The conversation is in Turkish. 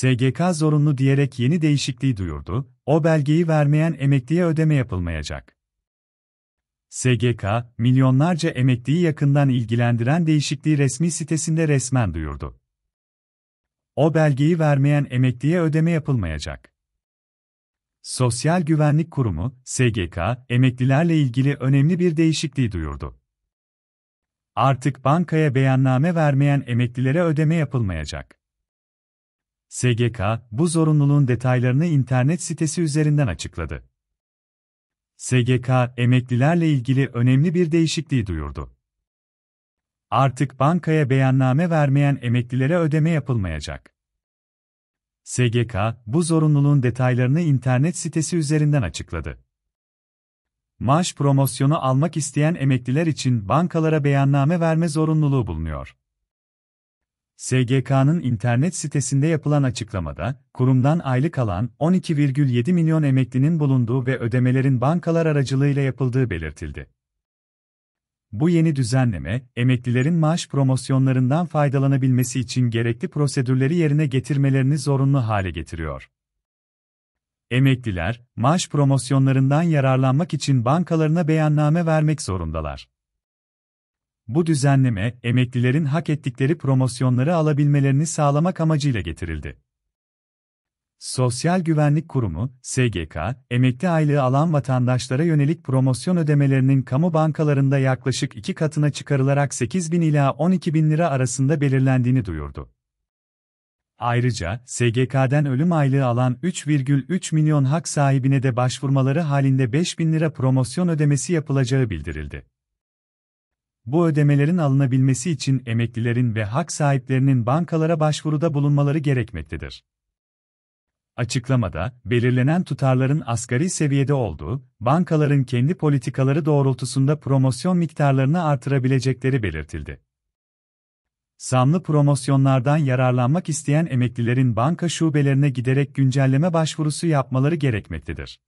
SGK zorunlu diyerek yeni değişikliği duyurdu, o belgeyi vermeyen emekliye ödeme yapılmayacak. SGK, milyonlarca emekliyi yakından ilgilendiren değişikliği resmi sitesinde resmen duyurdu. O belgeyi vermeyen emekliye ödeme yapılmayacak. Sosyal Güvenlik Kurumu, SGK, emeklilerle ilgili önemli bir değişikliği duyurdu. Artık bankaya beyanname vermeyen emeklilere ödeme yapılmayacak. SGK, bu zorunluluğun detaylarını internet sitesi üzerinden açıkladı. SGK, emeklilerle ilgili önemli bir değişikliği duyurdu. Artık bankaya beyanname vermeyen emeklilere ödeme yapılmayacak. SGK, bu zorunluluğun detaylarını internet sitesi üzerinden açıkladı. Maaş promosyonu almak isteyen emekliler için bankalara beyanname verme zorunluluğu bulunuyor. SGK'nın internet sitesinde yapılan açıklamada, kurumdan aylık alan 12,7 milyon emeklinin bulunduğu ve ödemelerin bankalar aracılığıyla yapıldığı belirtildi. Bu yeni düzenleme, emeklilerin maaş promosyonlarından faydalanabilmesi için gerekli prosedürleri yerine getirmelerini zorunlu hale getiriyor. Emekliler, maaş promosyonlarından yararlanmak için bankalarına beyanname vermek zorundalar. Bu düzenleme, emeklilerin hak ettikleri promosyonları alabilmelerini sağlamak amacıyla getirildi. Sosyal Güvenlik Kurumu, SGK, emekli aylığı alan vatandaşlara yönelik promosyon ödemelerinin kamu bankalarında yaklaşık iki katına çıkarılarak 8 bin ila 12 bin lira arasında belirlendiğini duyurdu. Ayrıca, SGK'den ölüm aylığı alan 3,3 milyon hak sahibine de başvurmaları halinde 5 bin lira promosyon ödemesi yapılacağı bildirildi bu ödemelerin alınabilmesi için emeklilerin ve hak sahiplerinin bankalara başvuruda bulunmaları gerekmektedir. Açıklamada, belirlenen tutarların asgari seviyede olduğu, bankaların kendi politikaları doğrultusunda promosyon miktarlarını artırabilecekleri belirtildi. Zamlı promosyonlardan yararlanmak isteyen emeklilerin banka şubelerine giderek güncelleme başvurusu yapmaları gerekmektedir.